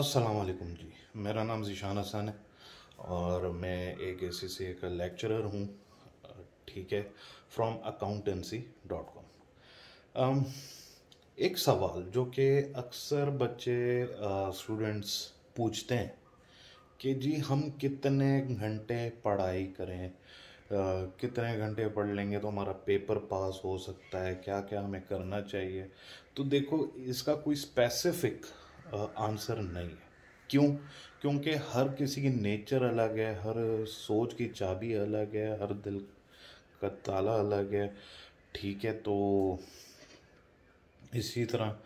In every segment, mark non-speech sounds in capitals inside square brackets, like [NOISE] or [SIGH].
असलकम जी मेरा नाम जीशान हसन है और मैं एक ए सी सी का लेक्चरर हूँ ठीक है फ्रॉम अकाउंटेंसी डॉट कॉम एक सवाल जो कि अक्सर बच्चे स्टूडेंट्स पूछते हैं कि जी हम कितने घंटे पढ़ाई करें आ, कितने घंटे पढ़ लेंगे तो हमारा पेपर पास हो सकता है क्या क्या हमें करना चाहिए तो देखो इसका कोई स्पेसिफ़िक आंसर नहीं है क्यों क्योंकि हर किसी की नेचर अलग है हर सोच की चाबी अलग है हर दिल का ताला अलग है ठीक है तो इसी तरह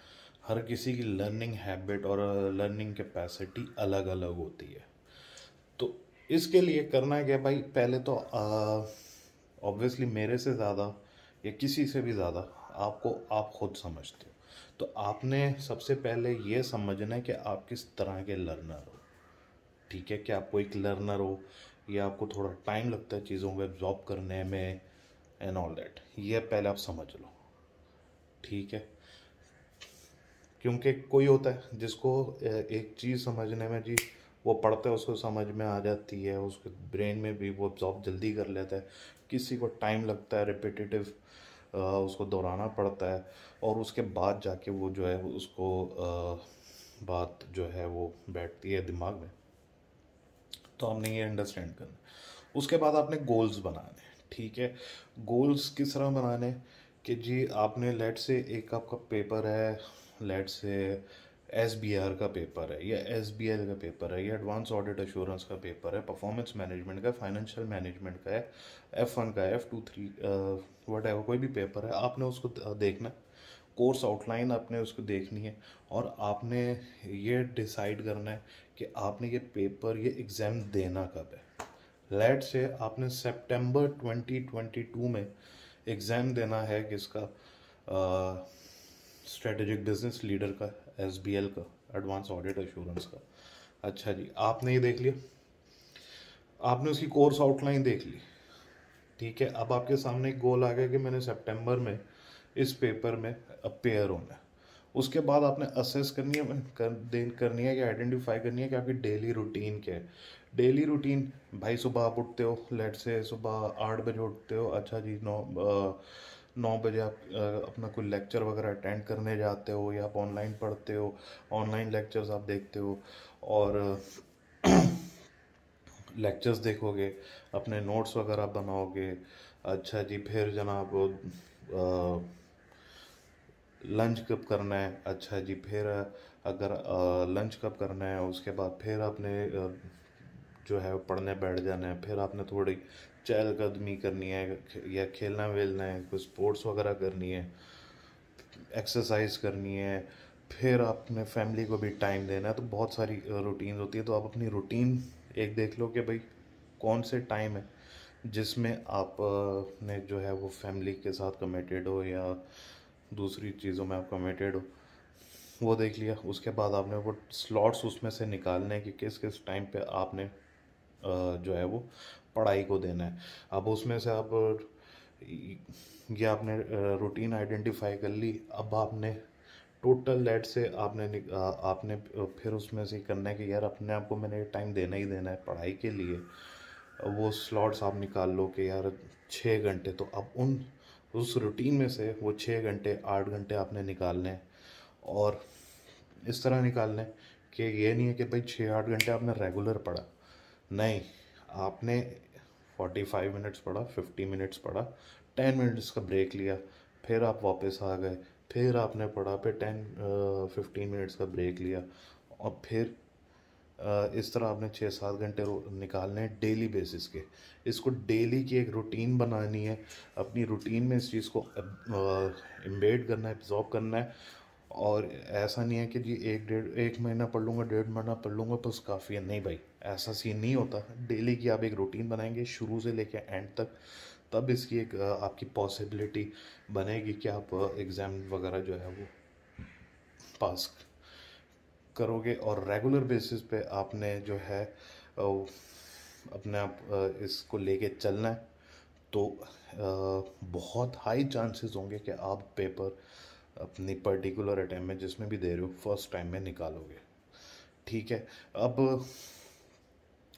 हर किसी की लर्निंग हैबिट और लर्निंग कैपेसिटी अलग अलग होती है तो इसके लिए करना है क्या भाई पहले तो ऑब्वियसली मेरे से ज़्यादा या किसी से भी ज़्यादा आपको आप खुद समझते हो तो आपने सबसे पहले ये समझना है कि आप किस तरह के लर्नर हो ठीक है कि आप कोई लर्नर हो या आपको थोड़ा टाइम लगता है चीज़ों को एब्जॉर्ब करने में एंड ऑल दैट ये पहले आप समझ लो ठीक है क्योंकि कोई होता है जिसको एक चीज़ समझने में जी वो पढ़ते हैं उसको समझ में आ जाती है उसके ब्रेन में भी वो एब्जॉर्ब जल्दी कर लेता है किसी को टाइम लगता है रिपीटेटिव उसको दोहराना पड़ता है और उसके बाद जाके वो जो है उसको बात जो है वो बैठती है दिमाग में तो हमने ये अंडरस्टैंड करना उसके बाद आपने गोल्स बनाने ठीक है गोल्स किस तरह बनाने कि जी आपने लेट से एक आपका पेपर है लेट से एस बी आर का पेपर है या एस बी एल का पेपर है या एडवांस ऑडिट एश्योरेंस का पेपर है परफॉर्मेंस मैनेजमेंट का फाइनेंशियल मैनेजमेंट का है एफ वन का F two three whatever कोई भी पेपर है आपने उसको देखना कोर्स आउटलाइन आपने उसको देखनी है और आपने ये डिसाइड करना है कि आपने ये पेपर ये एग्ज़ाम देना कब है लेट से आपने ट्वेंटी 2022 में एग्ज़ाम देना है किसका आ, uh, स्ट्रेटेजिक बिजनेस लीडर का एस का एडवांस ऑडिट एश्योरेंस का अच्छा जी आपने ये देख लिया आपने उसकी कोर्स आउटलाइन देख ली ठीक है अब आपके सामने एक गोल आ गया कि मैंने सितंबर में इस पेपर में अपेयर होना है उसके बाद आपने असेस करनी है कर, करनी है कि आइडेंटिफाई करनी है कि आपकी डेली रूटीन क्या है डेली रूटीन भाई सुबह आप उठते हो लेट से सुबह आठ बजे उठते हो अच्छा जी नौ आ, नौ बजे आप अपना कोई लेक्चर वगैरह अटेंड करने जाते हो या आप ऑनलाइन पढ़ते हो ऑनलाइन लेक्चर्स आप देखते हो और लेक्चर्स [CLEARS THROAT] देखोगे अपने नोट्स वगैरह बनाओगे अच्छा जी फिर जनाब लंच कब करना है अच्छा जी फिर अगर लंच कब करना है उसके बाद फिर आपने जो है पढ़ने बैठ जाना है फिर आपने थोड़ी चहलकदमी करनी है या खेलना वेलना है कुछ स्पोर्ट्स वगैरह करनी है एक्सरसाइज करनी है फिर आपने फैमिली को भी टाइम देना है तो बहुत सारी रूटीन होती है तो आप अपनी रूटीन एक देख लो कि भाई कौन से टाइम है जिसमें आप ने जो है वो फैमिली के साथ कमिटेड हो या दूसरी चीज़ों में आप कमिटेड हो वो देख लिया उसके बाद आपने वो स्लॉट्स उसमें से निकालने कि किस किस टाइम पे आपने जो है वो पढ़ाई को देना है अब उसमें से आप ये आपने रूटीन आइडेंटिफाई कर ली अब आपने टोटल लेट से आपने आपने फिर उसमें से करना है कि यार अपने आप को मैंने टाइम देना ही देना है पढ़ाई के लिए वो स्लॉट्स आप निकाल लो कि यार छः घंटे तो अब उन उस रूटीन में से वो छः घंटे आठ घंटे आपने निकालने लें और इस तरह निकालने कि ये नहीं है कि भाई छः आठ घंटे आपने रेगुलर पढ़ा नहीं आपने 45 मिनट्स पढ़ा 50 मिनट्स पढ़ा 10 मिनट्स का ब्रेक लिया फिर आप वापस आ गए फिर आपने पढ़ा फिर 10 फिफ्टीन मिनट्स का ब्रेक लिया और फिर इस तरह आपने छः सात घंटे निकालने हैं डेली बेसिस के इसको डेली की एक रूटीन बनानी है अपनी रूटीन में इस चीज़ को इम्बेड करना है एब्जॉर्ब करना है और ऐसा नहीं है कि जी एक डेढ़ एक महीना पढ़ लूँगा डेढ़ महीना पढ़ लूँगा बस काफ़ी है नहीं भाई ऐसा सीन नहीं होता डेली की आप एक रूटीन बनाएंगे शुरू से लेकर एंड तक तब इसकी एक आपकी पॉसिबिलिटी बनेगी कि आप एग्ज़ाम वगैरह जो है वो पास करोगे और रेगुलर बेसिस पे आपने जो है अपने आप इसको लेके चलना है तो बहुत हाई चांसेस होंगे कि आप पेपर अपनी पर्टिकुलर अटैम्प में जिसमें भी दे रहे हो फर्स्ट टाइम में निकालोगे ठीक है अब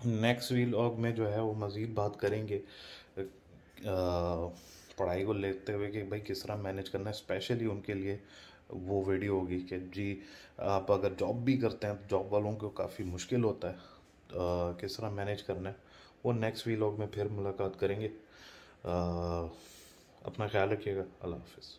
नेक्स्ट वीलॉग में जो है वो मज़ीद बात करेंगे पढ़ाई को लेते हुए कि भाई किस तरह मैनेज करना है स्पेशली उनके लिए वो वीडियो होगी कि जी आप अगर जॉब भी करते हैं तो जॉब वालों को काफ़ी मुश्किल होता है आ, किस तरह मैनेज करना है वो नेक्स्ट वीलॉग में फिर मुलाकात करेंगे आ, अपना ख्याल रखिएगा अल्लाह हाफिज़